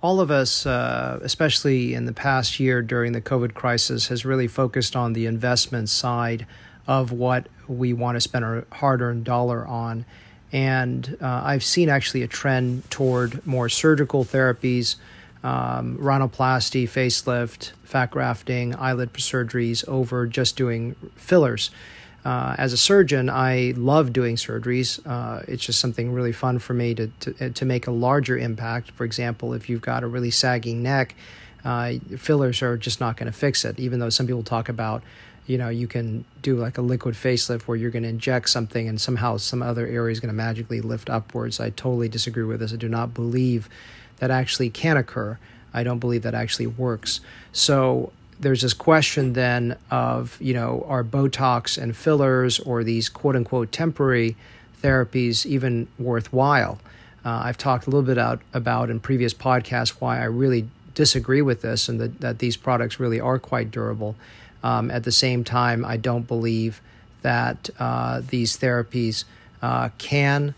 all of us, uh, especially in the past year during the COVID crisis, has really focused on the investment side of what we want to spend our hard earned dollar on. And uh, I've seen actually a trend toward more surgical therapies, um, rhinoplasty, facelift, fat grafting, eyelid surgeries over just doing fillers uh, as a surgeon, I love doing surgeries. Uh, it's just something really fun for me to, to, uh, to make a larger impact. For example, if you've got a really sagging neck, uh, fillers are just not going to fix it. Even though some people talk about, you know, you can do like a liquid facelift where you're going to inject something and somehow some other area is going to magically lift upwards. I totally disagree with this. I do not believe that actually can occur. I don't believe that actually works. So there's this question then of, you know, are Botox and fillers or these quote unquote temporary therapies even worthwhile? Uh, I've talked a little bit out, about in previous podcasts why I really disagree with this and that, that these products really are quite durable. Um, at the same time, I don't believe that uh, these therapies uh, can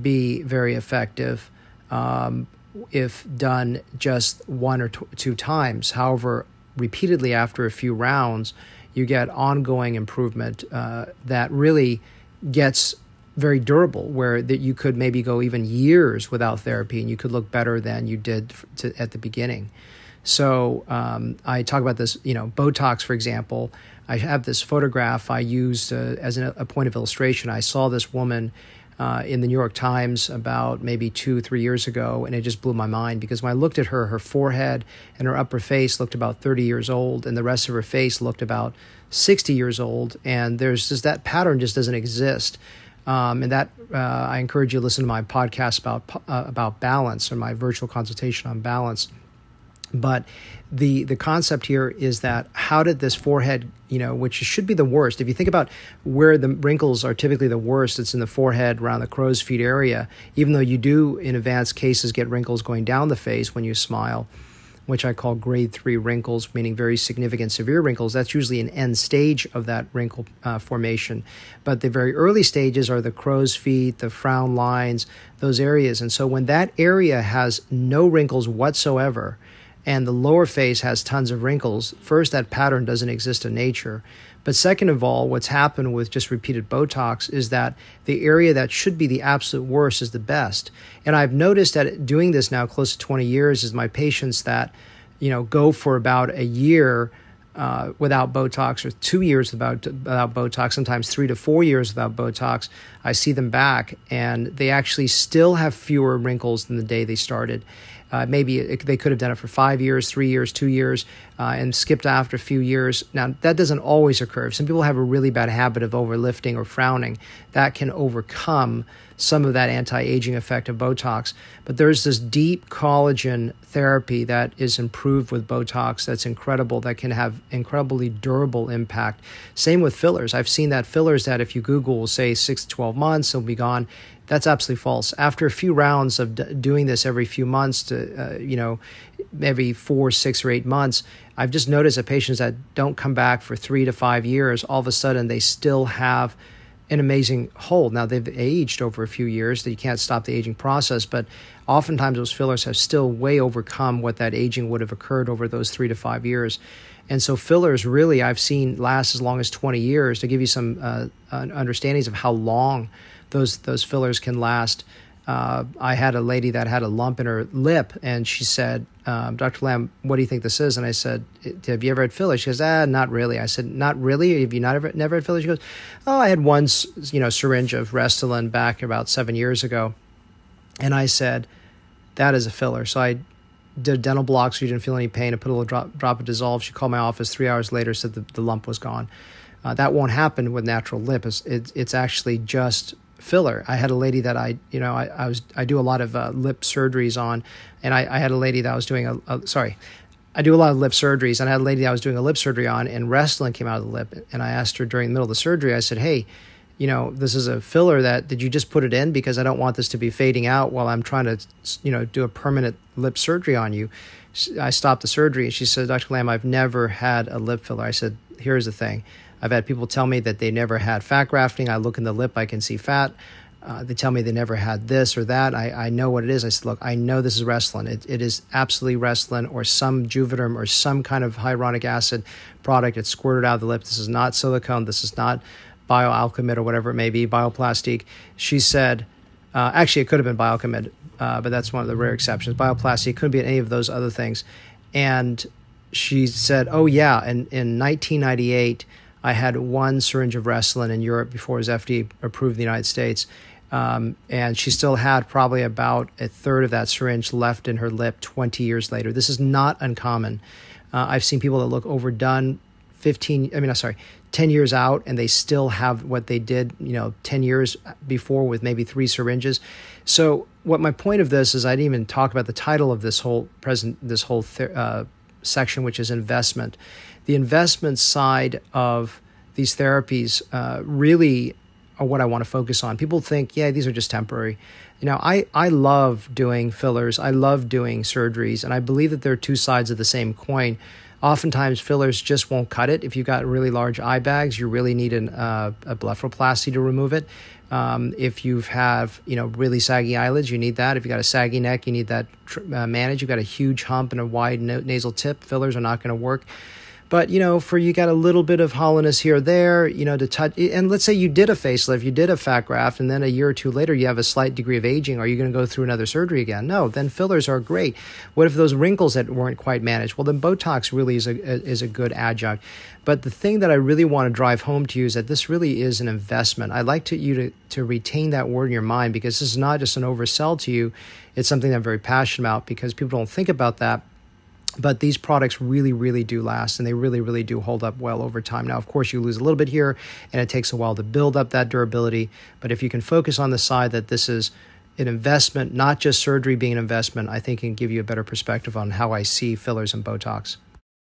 be very effective um, if done just one or two times. However, repeatedly after a few rounds, you get ongoing improvement uh, that really gets very durable where that you could maybe go even years without therapy and you could look better than you did to, at the beginning so um, i talk about this you know botox for example i have this photograph i used uh, as an, a point of illustration i saw this woman uh, in the New York Times about maybe two, three years ago, and it just blew my mind because when I looked at her, her forehead and her upper face looked about 30 years old, and the rest of her face looked about 60 years old. And there's just that pattern just doesn't exist. Um, and that uh, I encourage you to listen to my podcast about uh, about balance or my virtual consultation on balance but the the concept here is that how did this forehead, you know, which should be the worst. If you think about where the wrinkles are typically the worst, it's in the forehead around the crow's feet area. Even though you do in advanced cases get wrinkles going down the face when you smile which I call grade three wrinkles, meaning very significant severe wrinkles. That's usually an end stage of that wrinkle uh, formation. But the very early stages are the crow's feet, the frown lines, those areas. And so when that area has no wrinkles whatsoever, and the lower face has tons of wrinkles, first, that pattern doesn't exist in nature. But second of all, what's happened with just repeated Botox is that the area that should be the absolute worst is the best. And I've noticed that doing this now close to 20 years is my patients that, you know, go for about a year uh, without Botox or two years without, without Botox, sometimes three to four years without Botox, I see them back and they actually still have fewer wrinkles than the day they started. Uh, maybe it, they could have done it for five years, three years, two years, uh, and skipped after a few years. Now, that doesn't always occur. some people have a really bad habit of overlifting or frowning, that can overcome some of that anti aging effect of Botox. But there's this deep collagen therapy that is improved with Botox that's incredible, that can have incredibly durable impact. Same with fillers. I've seen that fillers that if you Google, say, six to 12 months, it will be gone. That's absolutely false. After a few rounds of d- doing this every few months to, uh, you know, every four, six, or eight months, I've just noticed that patients that don't come back for three to five years, all of a sudden they still have an amazing hold. Now they've aged over a few years; that you can't stop the aging process. But oftentimes those fillers have still way overcome what that aging would have occurred over those three to five years. And so fillers really I've seen last as long as 20 years. To give you some uh, understandings of how long those those fillers can last. Uh, I had a lady that had a lump in her lip, and she said, um, "Dr. Lamb, what do you think this is?" And I said, "Have you ever had fillers?" She goes, "Ah, not really." I said, "Not really? Have you not ever never had fillers?" She goes, "Oh, I had one, you know, syringe of Restylane back about seven years ago," and I said, "That is a filler." So I did dental block, so you didn't feel any pain. I put a little drop, drop of dissolve. She called my office three hours later, said the, the lump was gone. Uh, that won't happen with natural lip. It's, it's actually just filler. I had a lady that I, you know, I, I was I do a lot of uh, lip surgeries on, and I, I, had a lady that I was doing a, a, sorry, I do a lot of lip surgeries, and I had a lady that I was doing a lip surgery on, and wrestling came out of the lip, and I asked her during the middle of the surgery, I said, hey. You know, this is a filler that did you just put it in because I don't want this to be fading out while I'm trying to, you know, do a permanent lip surgery on you. I stopped the surgery and she said, Dr. Lamb, I've never had a lip filler. I said, here's the thing I've had people tell me that they never had fat grafting. I look in the lip, I can see fat. Uh, they tell me they never had this or that. I, I know what it is. I said, look, I know this is wrestling. It, it is absolutely wrestling or some Juvederm or some kind of hyaluronic acid product. It's squirted out of the lip. This is not silicone. This is not bioalchemid or whatever it may be, bioplastic. She said, uh, actually, it could have been bioalchemid, uh, but that's one of the rare exceptions. Bioplastic could be any of those other things. And she said, "Oh yeah, and in 1998." I had one syringe of Restylane in Europe before it was FDA approved in the United States. Um, and she still had probably about a third of that syringe left in her lip 20 years later. This is not uncommon. Uh, I've seen people that look overdone 15, I mean, I'm sorry, 10 years out and they still have what they did, you know, 10 years before with maybe three syringes. So what my point of this is I didn't even talk about the title of this whole present, this whole th- uh, section, which is investment. The investment side of these therapies uh, really are what I want to focus on. People think, yeah, these are just temporary. You know, I, I love doing fillers, I love doing surgeries, and I believe that they're two sides of the same coin. Oftentimes, fillers just won't cut it. If you've got really large eye bags, you really need an, uh, a blepharoplasty to remove it. Um, if you have you know really saggy eyelids, you need that. If you got a saggy neck, you need that tr- uh, You've got a huge hump and a wide no- nasal tip. Fillers are not going to work. But you know, for you got a little bit of hollowness here or there, you know, to touch. And let's say you did a facelift, you did a fat graft, and then a year or two later you have a slight degree of aging. Are you going to go through another surgery again? No. Then fillers are great. What if those wrinkles that weren't quite managed? Well, then Botox really is a is a good adjunct. But the thing that I really want to drive home to you is that this really is an investment. I would like to you to, to retain that word in your mind because this is not just an oversell to you. It's something that I'm very passionate about because people don't think about that but these products really really do last and they really really do hold up well over time now of course you lose a little bit here and it takes a while to build up that durability but if you can focus on the side that this is an investment not just surgery being an investment i think can give you a better perspective on how i see fillers and botox